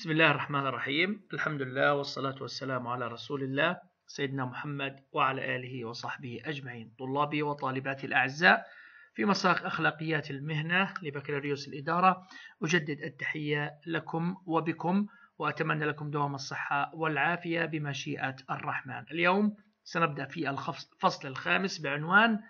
بسم الله الرحمن الرحيم الحمد لله والصلاة والسلام على رسول الله سيدنا محمد وعلى آله وصحبه أجمعين طلابي وطالباتي الأعزاء في مساق أخلاقيات المهنة لبكالوريوس الإدارة أجدد التحية لكم وبكم وأتمنى لكم دوام الصحة والعافية بمشيئة الرحمن اليوم سنبدأ في الفصل الخامس بعنوان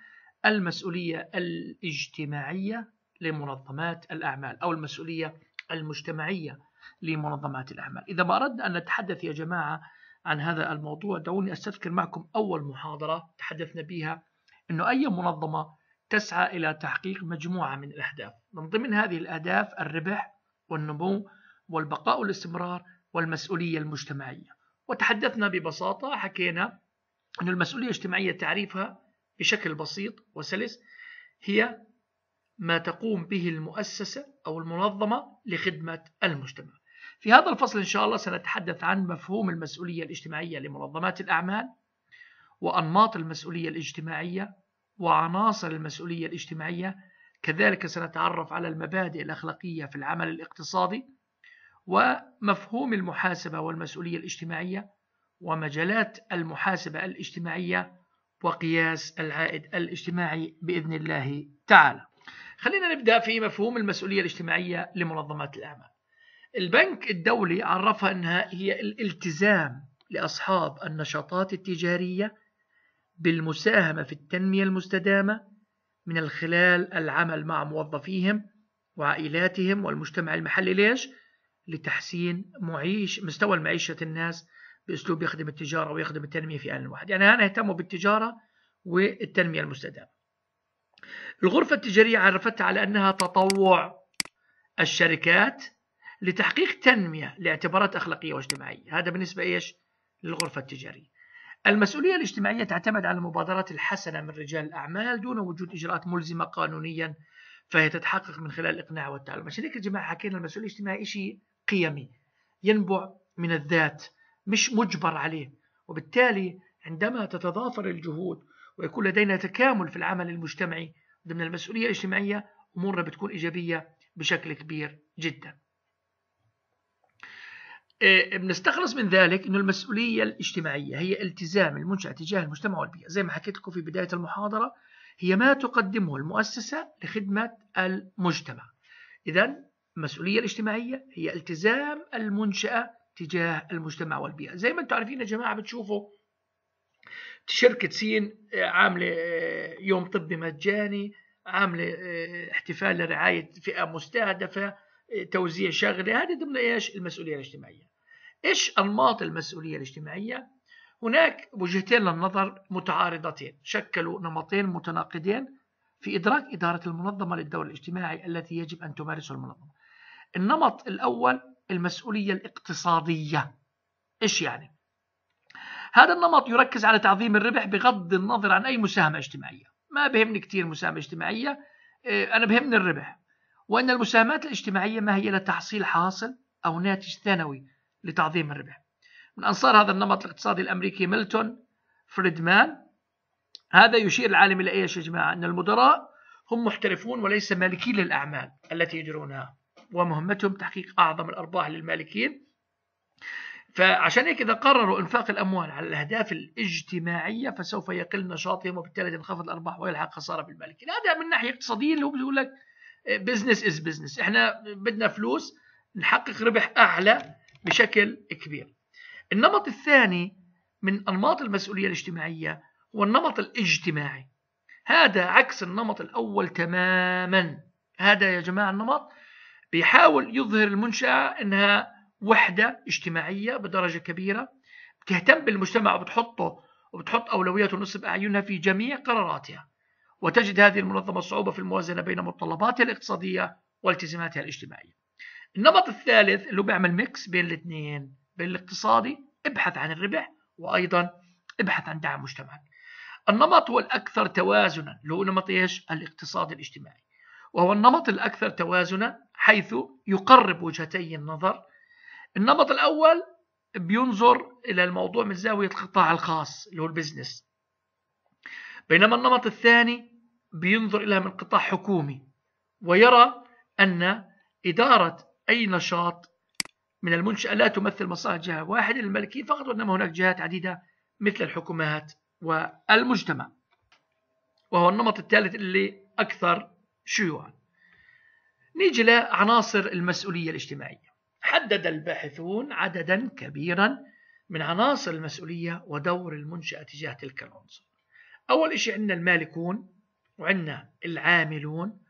المسؤولية الاجتماعية لمنظمات الأعمال أو المسؤولية المجتمعية لمنظمات الأعمال إذا ما أردنا أن نتحدث يا جماعة عن هذا الموضوع دعوني أستذكر معكم أول محاضرة تحدثنا بها أنه أي منظمة تسعى إلى تحقيق مجموعة من الأهداف من ضمن هذه الأهداف الربح والنمو والبقاء والاستمرار والمسؤولية المجتمعية وتحدثنا ببساطة حكينا أن المسؤولية الاجتماعية تعريفها بشكل بسيط وسلس هي ما تقوم به المؤسسة أو المنظمة لخدمة المجتمع في هذا الفصل إن شاء الله سنتحدث عن مفهوم المسؤولية الاجتماعية لمنظمات الأعمال وأنماط المسؤولية الاجتماعية وعناصر المسؤولية الاجتماعية كذلك سنتعرف على المبادئ الأخلاقية في العمل الاقتصادي ومفهوم المحاسبة والمسؤولية الاجتماعية ومجالات المحاسبة الاجتماعية وقياس العائد الاجتماعي بإذن الله تعالى خلينا نبدأ في مفهوم المسؤولية الاجتماعية لمنظمات الأعمال البنك الدولي عرفها أنها هي الالتزام لأصحاب النشاطات التجارية بالمساهمة في التنمية المستدامة من خلال العمل مع موظفيهم وعائلاتهم والمجتمع المحلي ليش؟ لتحسين معيش مستوى معيشة الناس بأسلوب يخدم التجارة ويخدم التنمية في آن واحد يعني أنا اهتموا بالتجارة والتنمية المستدامة الغرفة التجارية عرفتها على أنها تطوع الشركات لتحقيق تنمية لاعتبارات أخلاقية واجتماعية هذا بالنسبة إيش للغرفة التجارية المسؤولية الاجتماعية تعتمد على المبادرات الحسنة من رجال الأعمال دون وجود إجراءات ملزمة قانونيا فهي تتحقق من خلال الإقناع والتعلم عشان هيك يا جماعة حكينا المسؤولية الاجتماعية شيء قيمي ينبع من الذات مش مجبر عليه وبالتالي عندما تتضافر الجهود ويكون لدينا تكامل في العمل المجتمعي ضمن المسؤولية الاجتماعية أمورنا بتكون إيجابية بشكل كبير جدا آه، بنستخلص من ذلك أن المسؤولية الاجتماعية هي التزام المنشأ تجاه المجتمع والبيئة زي ما حكيت لكم في بداية المحاضرة هي ما تقدمه المؤسسة لخدمة المجتمع إذا المسؤولية الاجتماعية هي التزام المنشأة تجاه المجتمع والبيئة زي ما انتم عارفين يا جماعة بتشوفوا شركة سين آه، عاملة آه، يوم طبي مجاني عاملة احتفال لرعاية فئة مستهدفة توزيع شغلة هذه ضمن ايش المسؤولية الاجتماعية إيش أنماط المسؤولية الاجتماعية؟ هناك وجهتين للنظر متعارضتين شكلوا نمطين متناقضين في إدراك إدارة المنظمة للدور الاجتماعي التي يجب أن تمارسه المنظمة النمط الأول المسؤولية الاقتصادية إيش يعني؟ هذا النمط يركز على تعظيم الربح بغض النظر عن أي مساهمة اجتماعية ما بهمني كثير مساهمة اجتماعية آه، أنا بهمني الربح وأن المساهمات الاجتماعية ما هي لتحصيل حاصل أو ناتج ثانوي لتعظيم الربح من أنصار هذا النمط الاقتصادي الأمريكي ميلتون فريدمان هذا يشير العالم إلى إيش يا جماعة أن المدراء هم محترفون وليس مالكين للأعمال التي يجرونها ومهمتهم تحقيق أعظم الأرباح للمالكين فعشان هيك إذا قرروا إنفاق الأموال على الأهداف الاجتماعية فسوف يقل نشاطهم وبالتالي تنخفض الأرباح ويلحق خسارة بالمالكين هذا من ناحية اقتصادية اللي هو بيقول لك بزنس از بزنس احنا بدنا فلوس نحقق ربح أعلى بشكل كبير النمط الثاني من أنماط المسؤولية الاجتماعية هو النمط الاجتماعي هذا عكس النمط الأول تماما هذا يا جماعة النمط بيحاول يظهر المنشأة أنها وحدة اجتماعية بدرجة كبيرة بتهتم بالمجتمع وبتحطه وبتحط أولوياته نصب أعينها في جميع قراراتها وتجد هذه المنظمة صعوبة في الموازنة بين متطلباتها الاقتصادية والتزاماتها الاجتماعية النمط الثالث اللي هو بيعمل ميكس بين الاثنين بين الاقتصادي ابحث عن الربح وايضا ابحث عن دعم مجتمعك النمط هو الاكثر توازنا اللي هو نمط ايش الاقتصاد الاجتماعي وهو النمط الاكثر توازنا حيث يقرب وجهتي النظر النمط الاول بينظر الى الموضوع من زاويه القطاع الخاص اللي هو البزنس بينما النمط الثاني بينظر الى من قطاع حكومي ويرى ان اداره أي نشاط من المنشأة لا تمثل مصلحة جهة واحدة للملكية فقط وإنما هناك جهات عديدة مثل الحكومات والمجتمع وهو النمط الثالث اللي أكثر شيوعا نيجي لعناصر المسؤولية الاجتماعية حدد الباحثون عددا كبيرا من عناصر المسؤولية ودور المنشأة تجاه تلك العنصر أول شيء عندنا المالكون وعندنا العاملون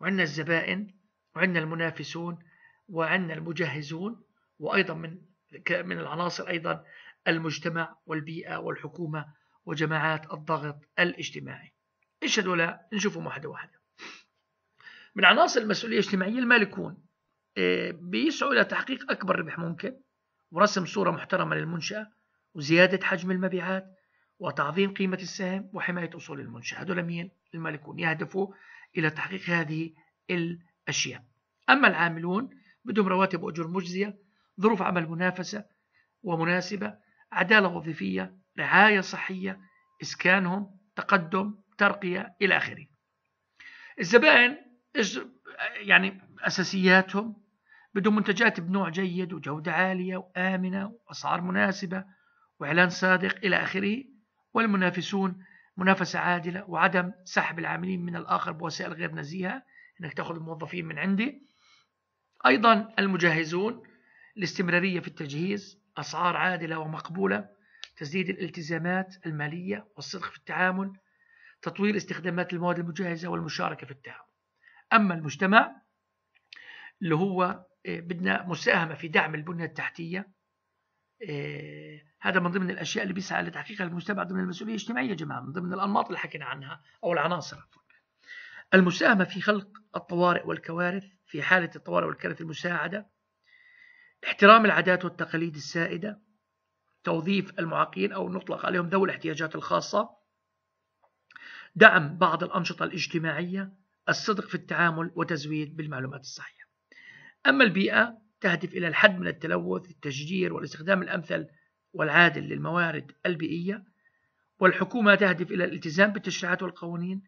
وعندنا الزبائن وعندنا المنافسون وعندنا المجهزون وأيضا من من العناصر أيضا المجتمع والبيئة والحكومة وجماعات الضغط الاجتماعي إيش هذول نشوفهم واحدة واحدة من عناصر المسؤولية الاجتماعية المالكون آه، بيسعوا إلى تحقيق أكبر ربح ممكن ورسم صورة محترمة للمنشأة وزيادة حجم المبيعات وتعظيم قيمة السهم وحماية أصول المنشأة هذول مين؟ المالكون يهدفوا إلى تحقيق هذه الأشياء أما العاملون بدهم رواتب وأجور مجزية ظروف عمل منافسة ومناسبة عدالة وظيفية رعاية صحية إسكانهم تقدم ترقية إلى آخره الزبائن يعني أساسياتهم بدهم منتجات بنوع جيد وجودة عالية وآمنة وأسعار مناسبة وإعلان صادق إلى آخره والمنافسون منافسة عادلة وعدم سحب العاملين من الآخر بوسائل غير نزيهة إنك تأخذ الموظفين من عندي أيضا المجهزون الاستمرارية في التجهيز أسعار عادلة ومقبولة تسديد الالتزامات المالية والصدق في التعامل تطوير استخدامات المواد المجهزة والمشاركة في التعامل أما المجتمع اللي هو آه، بدنا مساهمة في دعم البنية التحتية آه، هذا من ضمن الأشياء اللي بيسعى لتحقيقها المجتمع ضمن المسؤولية الاجتماعية يا جماعة من ضمن الأنماط اللي حكينا عنها أو العناصر عفوا المساهمة في خلق الطوارئ والكوارث في حالة الطوارئ والكارثة المساعدة احترام العادات والتقاليد السائدة توظيف المعاقين أو نطلق عليهم ذوي الاحتياجات الخاصة دعم بعض الأنشطة الاجتماعية الصدق في التعامل وتزويد بالمعلومات الصحيحة أما البيئة تهدف إلى الحد من التلوث التشجير والاستخدام الأمثل والعادل للموارد البيئية والحكومة تهدف إلى الالتزام بالتشريعات والقوانين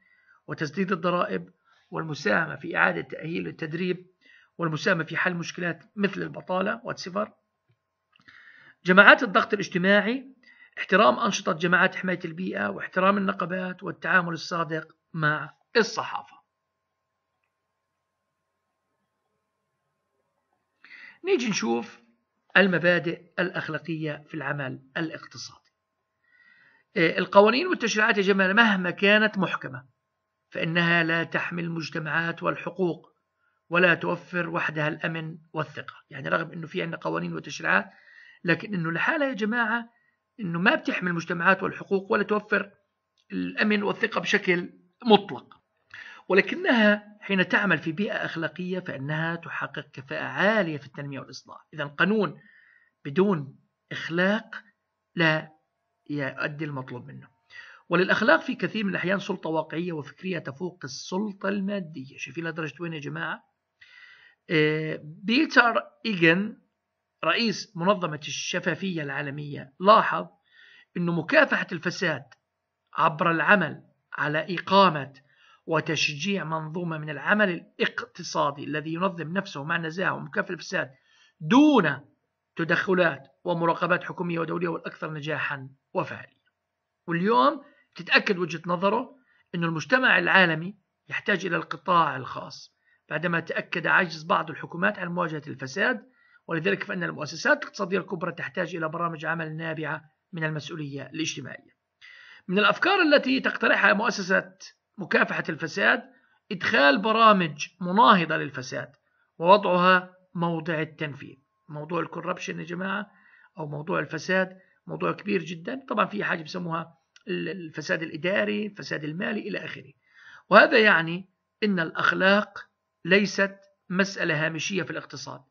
وتسديد الضرائب والمساهمة في إعادة تأهيل التدريب والمساهمة في حل مشكلات مثل البطالة والسفر جماعات الضغط الاجتماعي احترام أنشطة جماعات حماية البيئة واحترام النقابات والتعامل الصادق مع الصحافة نيجي نشوف المبادئ الأخلاقية في العمل الاقتصادي إيه، القوانين والتشريعات يا جماعة مهما كانت محكمة فإنها لا تحمي المجتمعات والحقوق ولا توفر وحدها الأمن والثقة يعني رغم أنه في عندنا قوانين وتشريعات لكن أنه لحالها يا جماعة أنه ما بتحمي المجتمعات والحقوق ولا توفر الأمن والثقة بشكل مطلق ولكنها حين تعمل في بيئة أخلاقية فإنها تحقق كفاءة عالية في التنمية والإصلاح إذا قانون بدون إخلاق لا يؤدي المطلوب منه وللأخلاق في كثير من الأحيان سلطة واقعية وفكرية تفوق السلطة المادية شايفين لدرجة وين يا جماعة آه، بيتر إيجن رئيس منظمة الشفافية العالمية لاحظ أن مكافحة الفساد عبر العمل على إقامة وتشجيع منظومة من العمل الاقتصادي الذي ينظم نفسه مع نزاهة ومكافحة الفساد دون تدخلات ومراقبات حكومية ودولية والأكثر نجاحا وفعالية واليوم تتأكد وجهة نظره أن المجتمع العالمي يحتاج إلى القطاع الخاص بعدما تأكد عجز بعض الحكومات عن مواجهة الفساد ولذلك فإن المؤسسات الاقتصادية الكبرى تحتاج إلى برامج عمل نابعة من المسؤولية الاجتماعية من الأفكار التي تقترحها مؤسسة مكافحة الفساد إدخال برامج مناهضة للفساد ووضعها موضع التنفيذ موضوع الكوربشن يا جماعة أو موضوع الفساد موضوع كبير جدا طبعا في حاجة بسموها الفساد الإداري الفساد المالي إلى آخره وهذا يعني أن الأخلاق ليست مسألة هامشية في الاقتصاد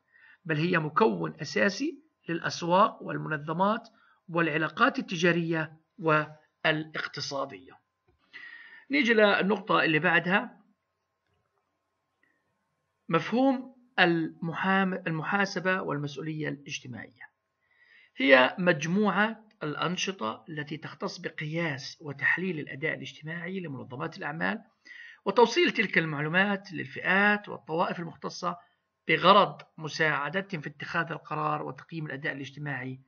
بل هي مكون أساسي للأسواق والمنظمات والعلاقات التجارية والاقتصادية نيجي للنقطة اللي بعدها مفهوم المحاسبة والمسؤولية الاجتماعية هي مجموعة الأنشطة التي تختص بقياس وتحليل الأداء الاجتماعي لمنظمات الأعمال وتوصيل تلك المعلومات للفئات والطوائف المختصة بغرض مساعدتهم في اتخاذ القرار وتقييم الأداء الاجتماعي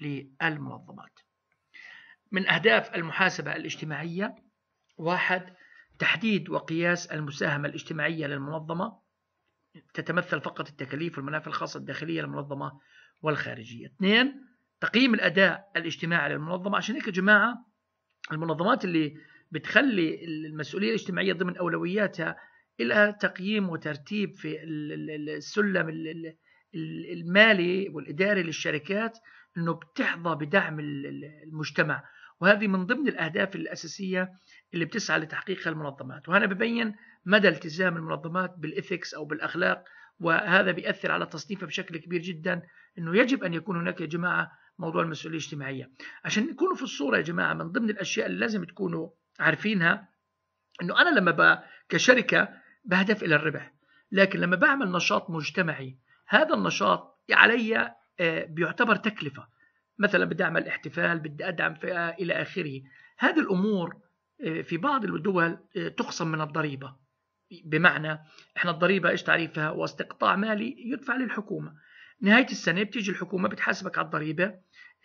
للمنظمات من أهداف المحاسبة الاجتماعية واحد تحديد وقياس المساهمة الاجتماعية للمنظمة تتمثل فقط التكاليف والمنافع الخاصة الداخلية للمنظمة والخارجية اثنين تقييم الاداء الاجتماعي للمنظمه عشان هيك يا جماعه المنظمات اللي بتخلي المسؤوليه الاجتماعيه ضمن اولوياتها الى تقييم وترتيب في السلم المالي والاداري للشركات انه بتحظى بدعم المجتمع وهذه من ضمن الاهداف الاساسيه اللي بتسعى لتحقيقها المنظمات وهنا ببين مدى التزام المنظمات بالاثكس او بالاخلاق وهذا بيأثر على تصنيفها بشكل كبير جدا انه يجب ان يكون هناك يا جماعه موضوع المسؤوليه الاجتماعيه عشان نكونوا في الصوره يا جماعه من ضمن الاشياء اللي لازم تكونوا عارفينها انه انا لما كشركه بهدف الى الربح لكن لما بعمل نشاط مجتمعي هذا النشاط علي آه، بيعتبر تكلفه مثلا بدي اعمل احتفال بدي ادعم فئه الى اخره هذه الامور آه، في بعض الدول آه، تخصم من الضريبه بمعنى احنا الضريبه ايش تعريفها واستقطاع مالي يدفع للحكومه نهايه السنه بتيجي الحكومه بتحاسبك على الضريبه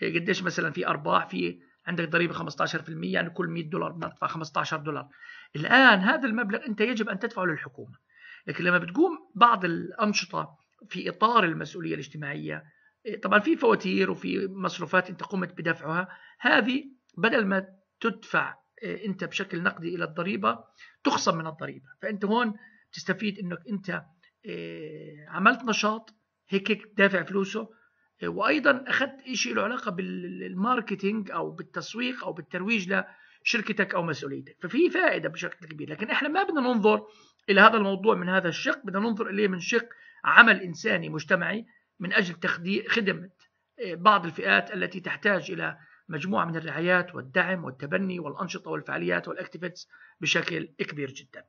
إيه، قديش مثلا في ارباح في عندك ضريبه 15% يعني كل 100 دولار بتدفع 15 دولار الان هذا المبلغ انت يجب ان تدفعه للحكومه لكن لما بتقوم بعض الانشطه في اطار المسؤوليه الاجتماعيه إيه، طبعا في فواتير وفي مصروفات انت قمت بدفعها هذه بدل ما تدفع إيه، انت بشكل نقدي الى الضريبه تخصم من الضريبه فانت هون تستفيد انك انت عملت نشاط هيك دافع فلوسه آه، وايضا اخذت شيء له علاقه بالماركتينج او بالتسويق او بالترويج لشركتك او مسؤوليتك ففي فائده بشكل كبير لكن احنا ما بدنا ننظر الى هذا الموضوع من هذا الشق بدنا ننظر اليه من شق عمل انساني مجتمعي من اجل خدمه آه، بعض الفئات التي تحتاج الى مجموعه من الرعايات والدعم والتبني والانشطه والفعاليات والاكتيفيتس بشكل كبير جدا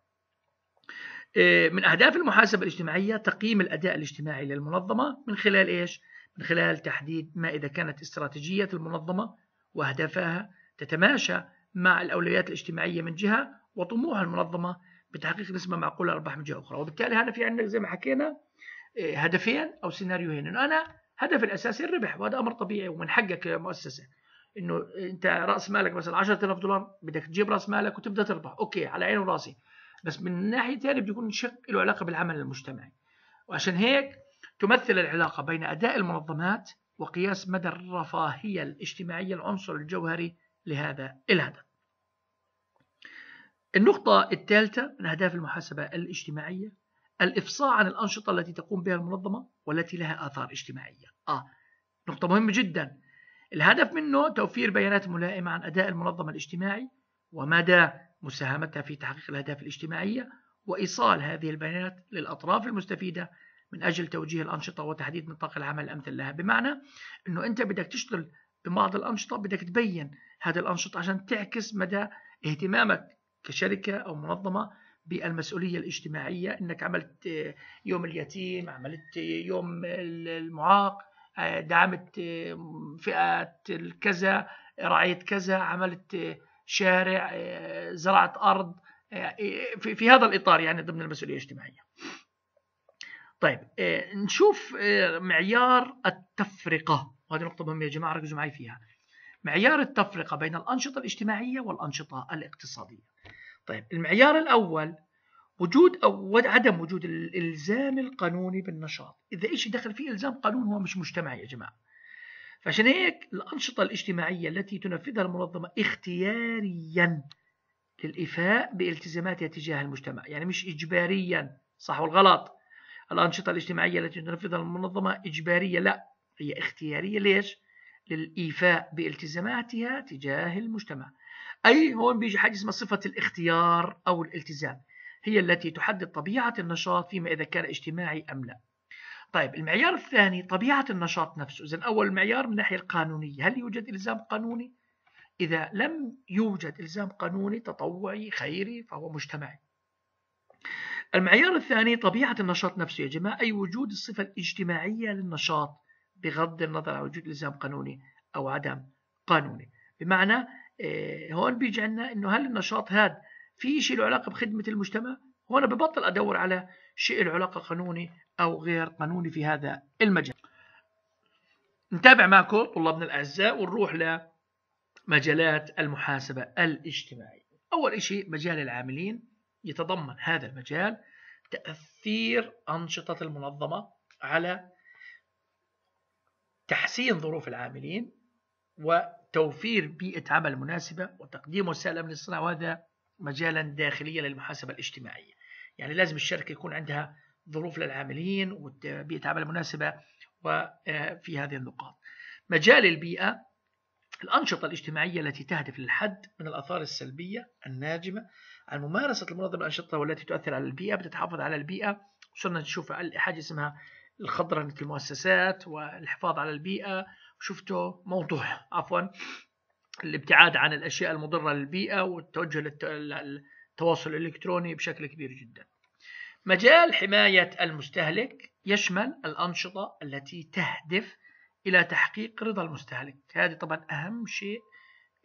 آه، من أهداف المحاسبة الاجتماعية تقييم الأداء الاجتماعي للمنظمة من خلال إيش؟ من خلال تحديد ما إذا كانت استراتيجية المنظمة وأهدافها تتماشى مع الأولويات الاجتماعية من جهة وطموح المنظمة بتحقيق نسبة معقولة ارباح من جهة أخرى وبالتالي هنا في عندك زي ما حكينا آه، هدفين أو سيناريوهين إنه أنا هدفي الأساسي الربح وهذا أمر طبيعي ومن حقك كمؤسسة إنه أنت رأس مالك مثلا 10000 دولار بدك تجيب رأس مالك وتبدأ تربح أوكي على عيني وراسي بس من ناحية ثانية بده يكون شق له علاقة بالعمل المجتمعي وعشان هيك تمثل العلاقة بين أداء المنظمات وقياس مدى الرفاهية الاجتماعية العنصر الجوهري لهذا الهدف النقطة الثالثة من أهداف المحاسبة الاجتماعية الإفصاء عن الأنشطة التي تقوم بها المنظمة والتي لها آثار اجتماعية آه نقطة مهمة جدا الهدف منه توفير بيانات ملائمة عن أداء المنظمة الاجتماعي ومدى مساهمتها في تحقيق الأهداف الاجتماعية وإيصال هذه البيانات للأطراف المستفيدة من أجل توجيه الأنشطة وتحديد نطاق العمل الأمثل لها بمعنى أنه أنت بدك تشتغل ببعض الأنشطة بدك تبين هذه الأنشطة عشان تعكس مدى اهتمامك كشركة أو منظمة بالمسؤولية الاجتماعية أنك عملت آه، يوم اليتيم عملت آه، يوم المعاق آه، دعمت فئات الكذا رعيت كذا عملت شارع آه، زراعه ارض آه، إيه، في هذا الاطار يعني ضمن المسؤوليه الاجتماعيه طيب آه، نشوف معيار التفرقه وهذه نقطه مهمه يا جماعه ركزوا معي فيها معيار التفرقه بين الانشطه الاجتماعيه والانشطه الاقتصاديه طيب المعيار الاول وجود او عدم وجود الالزام القانوني بالنشاط اذا ايش دخل فيه الزام قانون هو مش مجتمعي يا جماعه فعشان هيك الأنشطة الاجتماعية التي تنفذها المنظمة اختياريا للإيفاء بالتزاماتها تجاه المجتمع يعني مش إجباريا صح والغلط الأنشطة الاجتماعية التي تنفذها المنظمة إجبارية لا هي اختيارية ليش؟ للإيفاء بالتزاماتها تجاه المجتمع أي هون بيجي حاجة اسمها صفة الاختيار أو الالتزام هي التي تحدد طبيعة النشاط فيما إذا كان اجتماعي أم لا طيب المعيار الثاني طبيعة النشاط نفسه إذا أول معيار من الناحية القانونية هل يوجد إلزام قانوني؟ إذا لم يوجد إلزام قانوني تطوعي خيري فهو مجتمعي المعيار الثاني طبيعة النشاط نفسه يا جماعة أي وجود الصفة الاجتماعية للنشاط بغض النظر عن وجود إلزام قانوني أو عدم قانوني بمعنى آه، هون بيجي عندنا أنه هل النشاط هذا في شيء له علاقة بخدمة المجتمع؟ هنا ببطل أدور على شيء العلاقة قانوني أو غير قانوني في هذا المجال نتابع معكم طلابنا الأعزاء ونروح لمجالات المحاسبة الاجتماعية أول شيء مجال العاملين يتضمن هذا المجال تأثير أنشطة المنظمة على تحسين ظروف العاملين وتوفير بيئة عمل مناسبة وتقديم وسائل الأمن الصناعي وهذا مجالا داخليا للمحاسبة الاجتماعية يعني لازم الشركة يكون عندها ظروف للعاملين وبيئة عمل مناسبة وفي آه، هذه النقاط مجال البيئة الأنشطة الاجتماعية التي تهدف للحد من الآثار السلبية الناجمة عن ممارسة المنظمة الأنشطة والتي تؤثر على البيئة بتتحافظ على البيئة صرنا نشوف حاجة اسمها الخضرنة المؤسسات والحفاظ على البيئة شفتوا موضوع عفوا الابتعاد عن الأشياء المضرة للبيئة والتوجه التواصل الإلكتروني بشكل كبير جدا مجال حماية المستهلك يشمل الأنشطة التي تهدف إلى تحقيق رضا المستهلك هذه طبعا أهم شيء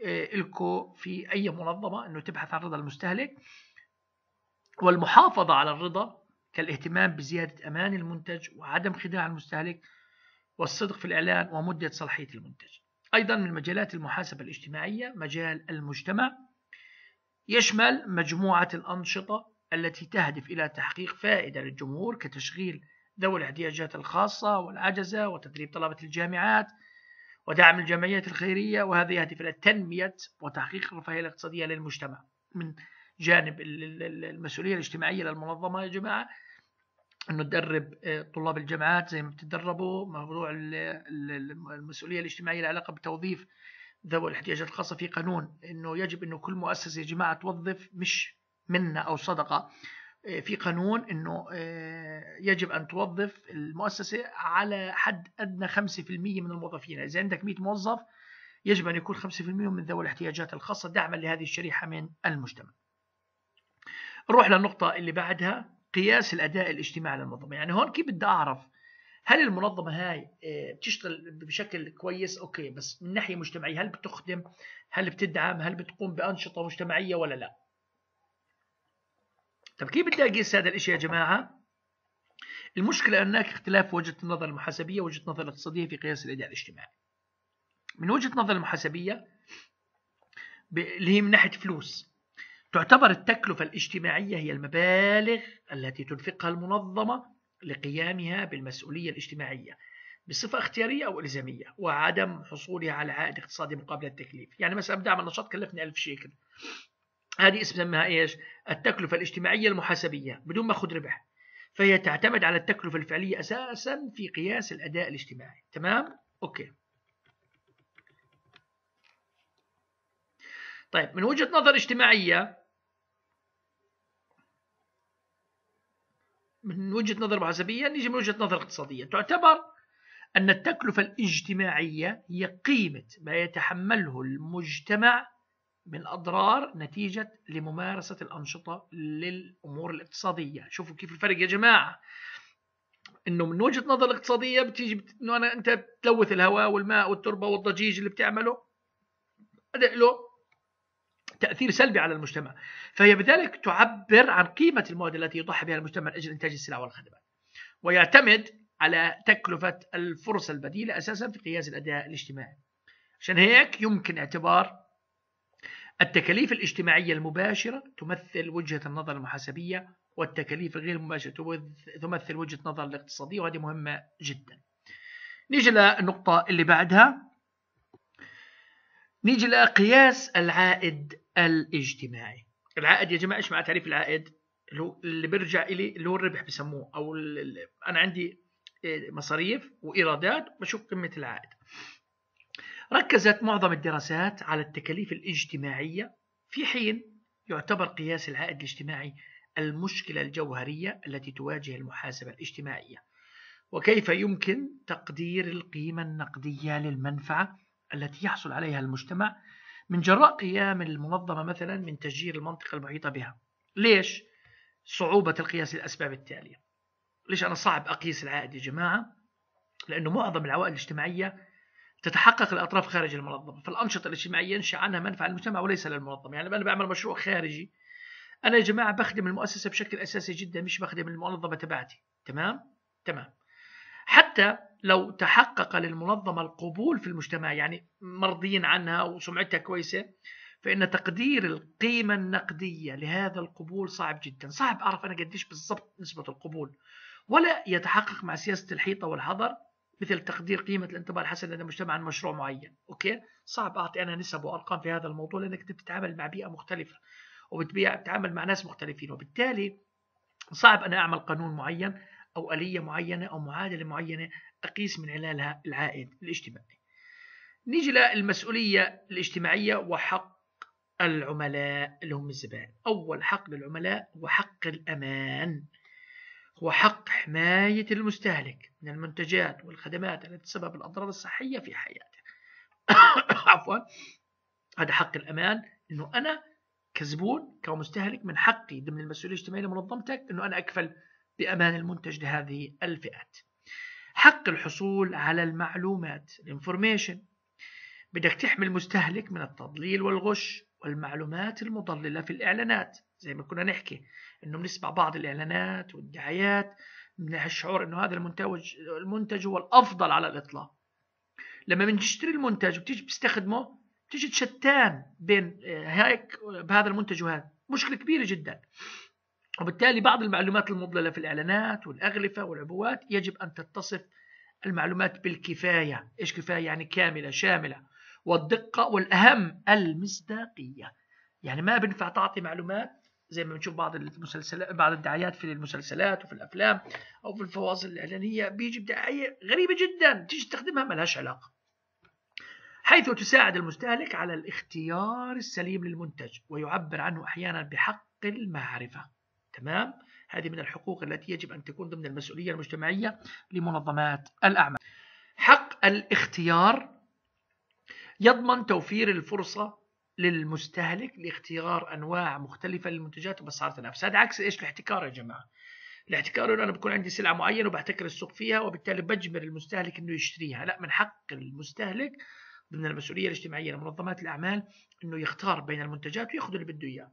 آه، لكم في أي منظمة أنه تبحث عن رضا المستهلك والمحافظة على الرضا كالاهتمام بزيادة أمان المنتج وعدم خداع المستهلك والصدق في الإعلان ومدة صلاحية المنتج أيضا من مجالات المحاسبة الاجتماعية مجال المجتمع يشمل مجموعة الأنشطة التي تهدف إلى تحقيق فائدة للجمهور كتشغيل ذوي الاحتياجات الخاصة والعجزة وتدريب طلبة الجامعات ودعم الجمعيات الخيرية وهذا يهدف إلى تنمية وتحقيق الرفاهية الاقتصادية للمجتمع من جانب المسؤولية الاجتماعية للمنظمة يا جماعة أنه تدرب آه، طلاب الجامعات زي ما بتدربوا موضوع المسؤولية الاجتماعية العلاقة بتوظيف ذوي الاحتياجات الخاصة في قانون أنه يجب أنه كل مؤسسة يا جماعة توظف مش منا أو صدقة آه، في قانون أنه آه، يجب أن توظف المؤسسة على حد أدنى 5% من الموظفين يعني إذا عندك 100 موظف يجب أن يكون 5% من ذوي الاحتياجات الخاصة دعما لهذه الشريحة من المجتمع نروح للنقطة اللي بعدها قياس الأداء الاجتماعي للمنظمة يعني هون كيف بدي أعرف هل المنظمه هاي آه، بتشتغل بشكل كويس اوكي بس من ناحيه مجتمعيه هل بتخدم هل بتدعم هل بتقوم بانشطه مجتمعيه ولا لا طب كيف بدي اقيس هذا الشيء يا جماعه المشكله أنك هناك اختلاف في وجهه النظر المحاسبيه ووجهه النظر الاقتصاديه في قياس الاداء الاجتماعي من وجهه نظر المحاسبيه اللي هي من ناحيه فلوس تعتبر التكلفة الاجتماعية هي المبالغ التي تنفقها المنظمة لقيامها بالمسؤولية الاجتماعية بصفة اختيارية أو إلزامية وعدم حصولها على عائد اقتصادي مقابل التكليف يعني مثلا بدي أعمل نشاط كلفني ألف شيكل هذه اسمها إيش التكلفة الاجتماعية المحاسبية بدون ما أخذ ربح فهي تعتمد على التكلفة الفعلية أساسا في قياس الأداء الاجتماعي تمام؟ أوكي طيب من وجهة نظر اجتماعية من وجهة نظر محاسبية نيجي من وجهة نظر اقتصادية تعتبر أن التكلفة الاجتماعية هي قيمة ما يتحمله المجتمع من أضرار نتيجة لممارسة الأنشطة للأمور الاقتصادية شوفوا كيف الفرق يا جماعة انه من وجهه نظر الاقتصاديه بتيجي بت... انه انا انت بتلوث الهواء والماء والتربه والضجيج اللي بتعمله هذا له تاثير سلبي على المجتمع فهي بذلك تعبر عن قيمه المواد التي يضحي بها المجتمع لاجل انتاج السلع والخدمات ويعتمد على تكلفه الفرصه البديله اساسا في قياس الاداء الاجتماعي عشان هيك يمكن اعتبار التكاليف الاجتماعيه المباشره تمثل وجهه النظر المحاسبيه والتكاليف الغير مباشره تمثل وجهه نظر الاقتصاديه وهذه مهمه جدا نيجي للنقطه اللي بعدها نيجي لقياس العائد الاجتماعي العائد يا جماعه ايش معنى تعريف العائد اللي هو اللي بيرجع الي اللي هو الربح بسموه او انا عندي إيه، مصاريف وايرادات بشوف قيمه العائد ركزت معظم الدراسات على التكاليف الاجتماعيه في حين يعتبر قياس العائد الاجتماعي المشكله الجوهريه التي تواجه المحاسبه الاجتماعيه وكيف يمكن تقدير القيمه النقديه للمنفعه التي يحصل عليها المجتمع من جراء قيام المنظمة مثلا من تشجير المنطقة المحيطة بها ليش؟ صعوبة القياس الأسباب التالية ليش أنا صعب أقيس العائد يا جماعة؟ لأنه معظم العوائد الاجتماعية تتحقق الأطراف خارج المنظمة فالأنشطة الاجتماعية ينشأ عنها منفعة للمجتمع وليس للمنظمة يعني أنا بعمل مشروع خارجي أنا يا جماعة بخدم المؤسسة بشكل أساسي جدا مش بخدم المنظمة تبعتي تمام؟ تمام حتى لو تحقق للمنظمة القبول في المجتمع يعني مرضيين عنها وسمعتها كويسة فإن تقدير القيمة النقدية لهذا القبول صعب جدا صعب أعرف أنا قديش بالضبط نسبة القبول ولا يتحقق مع سياسة الحيطة والحظر مثل تقدير قيمة الانطباع الحسن لدى مجتمع عن مشروع معين أوكي صعب أعطي أنا نسب وأرقام في هذا الموضوع لأنك بتتعامل مع بيئة مختلفة وبتبيع بتعامل مع ناس مختلفين وبالتالي صعب أنا أعمل قانون معين أو آلية معينة أو معادلة معينة أقيس من خلالها العائد الاجتماعي نيجي للمسؤولية الاجتماعية وحق العملاء اللي هم الزبائن أول حق للعملاء هو حق الأمان هو حق حماية المستهلك من المنتجات والخدمات التي تسبب الأضرار الصحية في حياته عفوا هذا حق الأمان أنه أنا كزبون كمستهلك من حقي ضمن المسؤولية الاجتماعية لمنظمتك أنه أنا أكفل بأمان المنتج لهذه الفئات حق الحصول على المعلومات الانفورميشن بدك تحمي المستهلك من التضليل والغش والمعلومات المضللة في الإعلانات زي ما كنا نحكي إنه بنسمع بعض الإعلانات والدعايات من الشعور إنه هذا المنتج المنتج هو الأفضل على الإطلاق لما بنشتري المنتج وبتيجي بتستخدمه بتيجي تشتان بين آه، هيك بهذا المنتج وهذا مشكلة كبيرة جدا وبالتالي بعض المعلومات المضللة في الإعلانات والأغلفة والعبوات يجب أن تتصف المعلومات بالكفاية إيش كفاية يعني كاملة شاملة والدقة والأهم المصداقية يعني ما بنفع تعطي معلومات زي ما بنشوف بعض المسلسلات بعض الدعايات في المسلسلات وفي الافلام او في الفواصل الاعلانيه بيجي دعايه غريبه جدا تيجي تستخدمها ما لهاش علاقه حيث تساعد المستهلك على الاختيار السليم للمنتج ويعبر عنه احيانا بحق المعرفه تمام هذه من الحقوق التي يجب أن تكون ضمن المسؤولية المجتمعية لمنظمات الأعمال حق الاختيار يضمن توفير الفرصة للمستهلك لاختيار أنواع مختلفة للمنتجات وبسعار تنافس هذا عكس إيش الاحتكار يا جماعة الاحتكار انه انا بكون عندي سلعه معينه وبحتكر السوق فيها وبالتالي بجبر المستهلك انه يشتريها لا من حق المستهلك ضمن المسؤوليه الاجتماعيه لمنظمات الاعمال انه يختار بين المنتجات وياخذ اللي بده اياه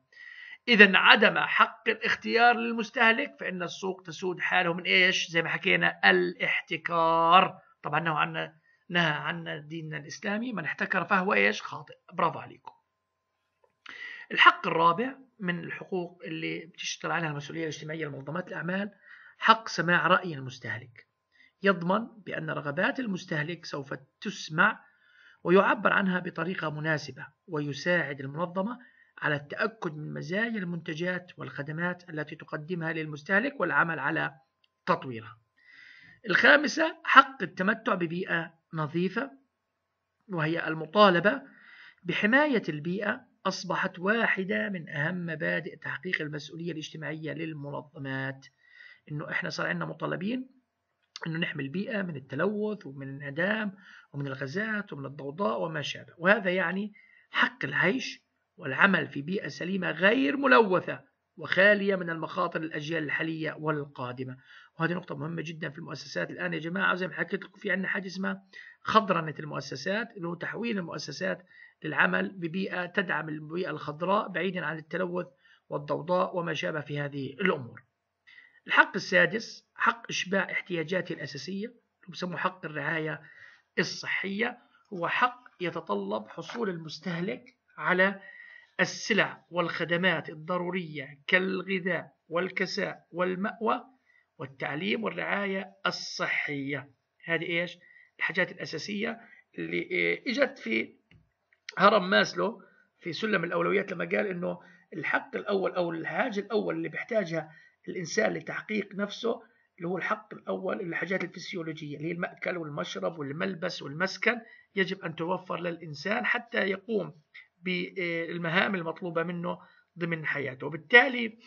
إذا عدم حق الاختيار للمستهلك فإن السوق تسود حاله من إيش زي ما حكينا الاحتكار طبعا نهى عنا نهى عنا ديننا الإسلامي من احتكر فهو إيش خاطئ برافو عليكم الحق الرابع من الحقوق اللي بتشتغل عليها المسؤولية الاجتماعية لمنظمات الأعمال حق سماع رأي المستهلك يضمن بأن رغبات المستهلك سوف تسمع ويعبر عنها بطريقة مناسبة ويساعد المنظمة على التأكد من مزايا المنتجات والخدمات التي تقدمها للمستهلك والعمل على تطويرها. الخامسة حق التمتع ببيئة نظيفة وهي المطالبة بحماية البيئة أصبحت واحدة من أهم مبادئ تحقيق المسؤولية الاجتماعية للمنظمات إنه إحنا صار عندنا مطالبين إنه نحمي البيئة من التلوث ومن الانعدام ومن الغازات ومن الضوضاء وما شابه وهذا يعني حق العيش والعمل في بيئة سليمة غير ملوثة وخالية من المخاطر الأجيال الحالية والقادمة وهذه نقطة مهمة جدا في المؤسسات الآن يا جماعة زي ما حكيت لكم في عندنا حاجة اسمها خضرنة المؤسسات اللي هو تحويل المؤسسات للعمل ببيئة تدعم البيئة الخضراء بعيدا عن التلوث والضوضاء وما شابه في هذه الأمور الحق السادس حق إشباع احتياجاته الأساسية اللي بسموه حق الرعاية الصحية هو حق يتطلب حصول المستهلك على السلع والخدمات الضرورية كالغذاء والكساء والمأوى والتعليم والرعاية الصحية هذه إيش الحاجات الأساسية اللي إجت في هرم ماسلو في سلم الأولويات لما قال إنه الحق الأول أو الحاجة الأول اللي بيحتاجها الإنسان لتحقيق نفسه اللي هو الحق الأول الحاجات الفسيولوجية اللي هي المأكل والمشرب والملبس والمسكن يجب أن توفر للإنسان حتى يقوم بالمهام المطلوبة منه ضمن حياته وبالتالي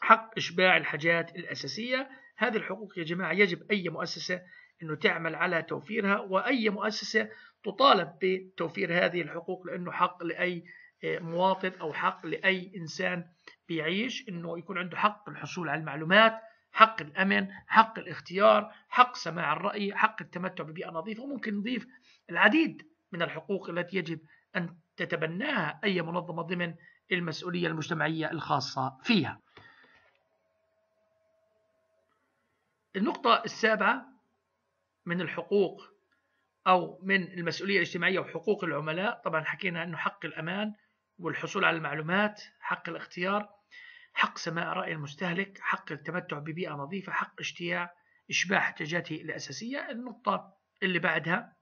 حق إشباع الحاجات الأساسية هذه الحقوق يا جماعة يجب أي مؤسسة أنه تعمل على توفيرها وأي مؤسسة تطالب بتوفير هذه الحقوق لأنه حق لأي مواطن أو حق لأي إنسان بيعيش أنه يكون عنده حق الحصول على المعلومات حق الأمن حق الاختيار حق سماع الرأي حق التمتع ببيئة نظيفة وممكن نضيف العديد من الحقوق التي يجب أن تتبناها أي منظمة ضمن المسؤولية المجتمعية الخاصة فيها النقطة السابعة من الحقوق أو من المسؤولية الاجتماعية وحقوق العملاء طبعا حكينا أنه حق الأمان والحصول على المعلومات حق الاختيار حق سماع رأي المستهلك حق التمتع ببيئة نظيفة حق اشتياع إشباع احتياجاته الأساسية النقطة اللي بعدها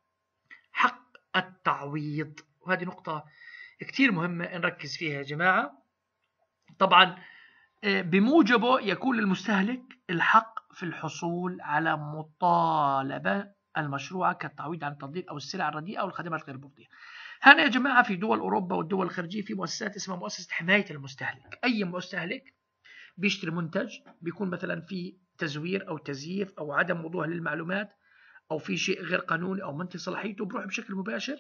حق التعويض وهذه نقطة كتير مهمة نركز فيها يا جماعة طبعا آه، بموجبه يكون للمستهلك الحق في الحصول على مطالبة المشروعة كالتعويض عن التضليل أو السلع الرديئة أو الخدمات غير المرضية هنا يا جماعة في دول أوروبا والدول الخارجية في مؤسسات اسمها مؤسسة حماية المستهلك أي مستهلك بيشتري منتج بيكون مثلا في تزوير أو تزييف أو عدم وضوح للمعلومات أو في شيء غير قانوني أو منتج صلاحيته بروح بشكل مباشر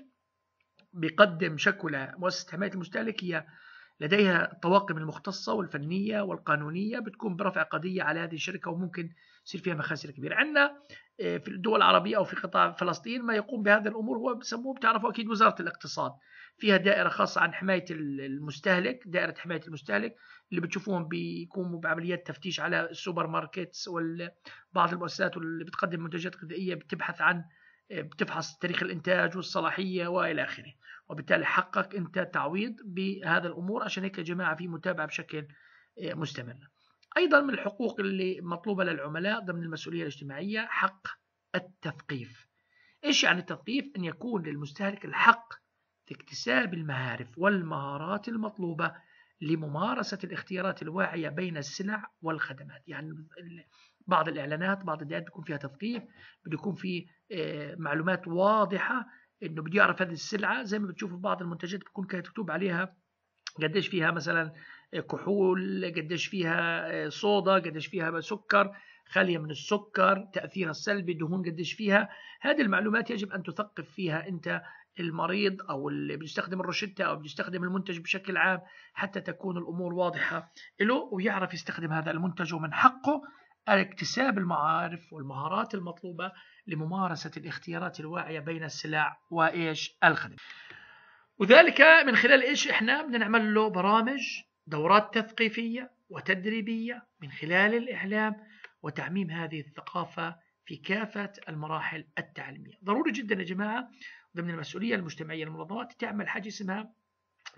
بيقدم شكوى لمؤسسه حماية المستهلك هي لديها الطواقم المختصة والفنية والقانونية بتقوم برفع قضية على هذه الشركة وممكن يصير فيها مخاسر كبيرة عندنا آه، في الدول العربية أو في قطاع فلسطين ما يقوم بهذه الأمور هو بسموه بتعرفوا أكيد وزارة الاقتصاد فيها دائرة خاصة عن حماية المستهلك دائرة حماية المستهلك اللي بتشوفوهم بيقوموا بعمليات تفتيش على السوبر ماركتس وبعض المؤسسات اللي بتقدم منتجات غذائية بتبحث عن بتفحص تاريخ الإنتاج والصلاحية وإلى آخره وبالتالي حقك أنت تعويض بهذا الأمور عشان هيك يا جماعة في متابعة بشكل آه، مستمر أيضا من الحقوق اللي مطلوبة للعملاء ضمن المسؤولية الاجتماعية حق التثقيف إيش يعني التثقيف؟ أن يكون للمستهلك الحق في اكتساب المعارف والمهارات المطلوبة لممارسة الاختيارات الواعية بين السلع والخدمات يعني بعض الإعلانات بعض الدقائق بيكون فيها تثقيف بده يكون في آه، معلومات واضحة إنه بده يعرف هذه السلعة زي ما بتشوفوا بعض المنتجات بيكون مكتوب عليها قديش فيها مثلا آه، كحول قديش فيها آه، صودا قديش فيها سكر خالية من السكر تأثيرها السلبي دهون قديش فيها هذه المعلومات يجب أن تثقف فيها أنت المريض أو اللي بيستخدم الروشتة أو بيستخدم المنتج بشكل عام حتى تكون الأمور واضحة له ويعرف يستخدم هذا المنتج ومن حقه اكتساب المعارف والمهارات المطلوبة لممارسة الاختيارات الواعية بين السلع وإيش الخدمة وذلك من خلال إيش إحنا بنعمل له برامج دورات تثقيفية وتدريبية من خلال الإعلام وتعميم هذه الثقافة في كافة المراحل التعليمية ضروري جدا يا جماعة ضمن المسؤولية المجتمعية للمنظمات تعمل حاجة اسمها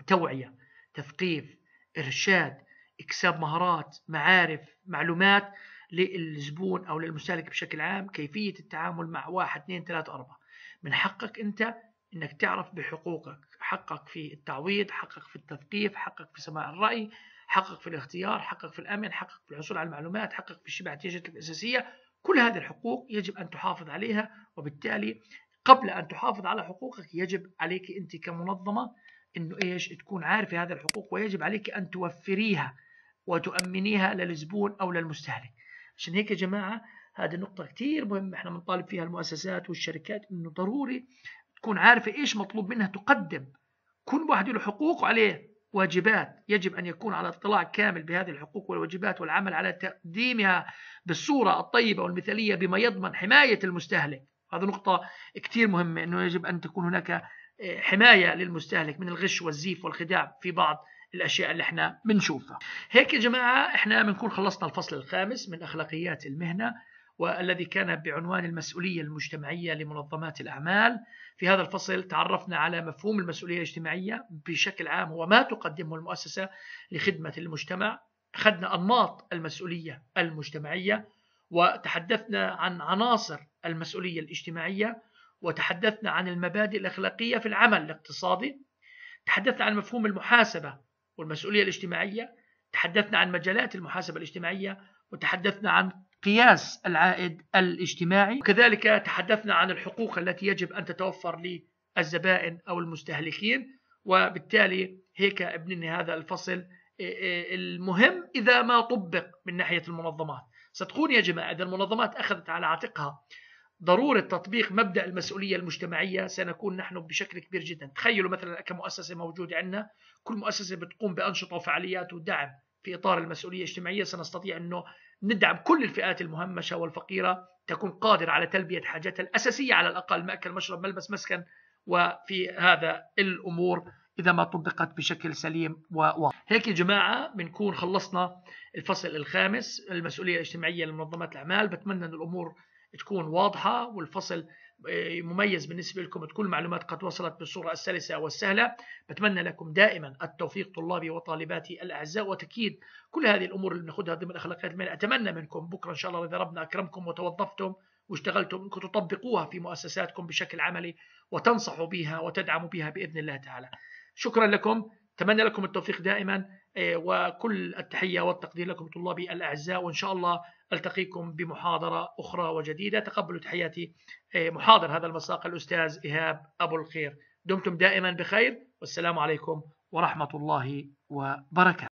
توعية تثقيف إرشاد إكساب مهارات معارف معلومات للزبون أو للمستهلك بشكل عام كيفية التعامل مع واحد اثنين ثلاثة أربعة من حقك أنت أنك تعرف بحقوقك حقك في التعويض حقك في التثقيف حقك في سماع الرأي حقك في الاختيار حقك في الأمن حقك في الحصول على المعلومات حقك في شبع احتياجاتك الأساسية كل هذه الحقوق يجب أن تحافظ عليها وبالتالي قبل أن تحافظ على حقوقك يجب عليك أنت كمنظمة أنه إيش تكون عارفة هذه الحقوق ويجب عليك أن توفريها وتؤمنيها للزبون أو للمستهلك عشان هيك يا جماعة هذه نقطة كتير مهمة احنا بنطالب فيها المؤسسات والشركات انه ضروري تكون عارفة ايش مطلوب منها تقدم كل واحد له حقوق وعليه واجبات يجب أن يكون على اطلاع كامل بهذه الحقوق والواجبات والعمل على تقديمها بالصورة الطيبة والمثالية بما يضمن حماية المستهلك هذه نقطة كتير مهمة أنه يجب أن تكون هناك آه، حماية للمستهلك من الغش والزيف والخداع في بعض الاشياء اللي احنا بنشوفها هيك يا جماعه احنا بنكون خلصنا الفصل الخامس من اخلاقيات المهنه والذي كان بعنوان المسؤوليه المجتمعيه لمنظمات الاعمال في هذا الفصل تعرفنا على مفهوم المسؤوليه الاجتماعيه بشكل عام هو ما تقدمه المؤسسه لخدمه المجتمع اخذنا انماط المسؤوليه المجتمعيه وتحدثنا عن عناصر المسؤوليه الاجتماعيه وتحدثنا عن المبادئ الاخلاقيه في العمل الاقتصادي تحدثنا عن مفهوم المحاسبه والمسؤولية الاجتماعية تحدثنا عن مجالات المحاسبة الاجتماعية وتحدثنا عن قياس العائد الاجتماعي كذلك تحدثنا عن الحقوق التي يجب أن تتوفر للزبائن أو المستهلكين وبالتالي هيك ابنني هذا الفصل المهم إذا ما طبق من ناحية المنظمات صدقوني يا جماعة إذا المنظمات أخذت على عاتقها ضرورة تطبيق مبدأ المسؤولية المجتمعية سنكون نحن بشكل كبير جدا تخيلوا مثلا كمؤسسة موجودة عندنا كل مؤسسة بتقوم بأنشطة وفعاليات ودعم في إطار المسؤولية الاجتماعية سنستطيع أنه ندعم كل الفئات المهمشة والفقيرة تكون قادرة على تلبية حاجاتها الأساسية على الأقل مأكل مشرب ملبس مسكن وفي هذا الأمور إذا ما طبقت بشكل سليم وواضح هيك يا جماعة بنكون خلصنا الفصل الخامس المسؤولية الاجتماعية لمنظمات الأعمال بتمنى أن الأمور تكون واضحة والفصل آه، مميز بالنسبة لكم تكون المعلومات قد وصلت بالصورة السلسة والسهلة بتمنى لكم دائما التوفيق طلابي وطالباتي الأعزاء وتكيد كل هذه الأمور اللي بناخذها ضمن أخلاقيات المهنة أتمنى منكم بكرة إن شاء الله إذا ربنا أكرمكم وتوظفتم واشتغلتم انكم تطبقوها في مؤسساتكم بشكل عملي وتنصحوا بها وتدعموا بها باذن الله تعالى. شكرا لكم، اتمنى لكم التوفيق دائما آه، وكل التحيه والتقدير لكم طلابي الاعزاء وان شاء الله ألتقيكم بمحاضرة أخرى وجديدة تقبلوا تحياتي آه، محاضر هذا المساق الأستاذ إيهاب أبو الخير دمتم دائما بخير والسلام عليكم ورحمة الله وبركاته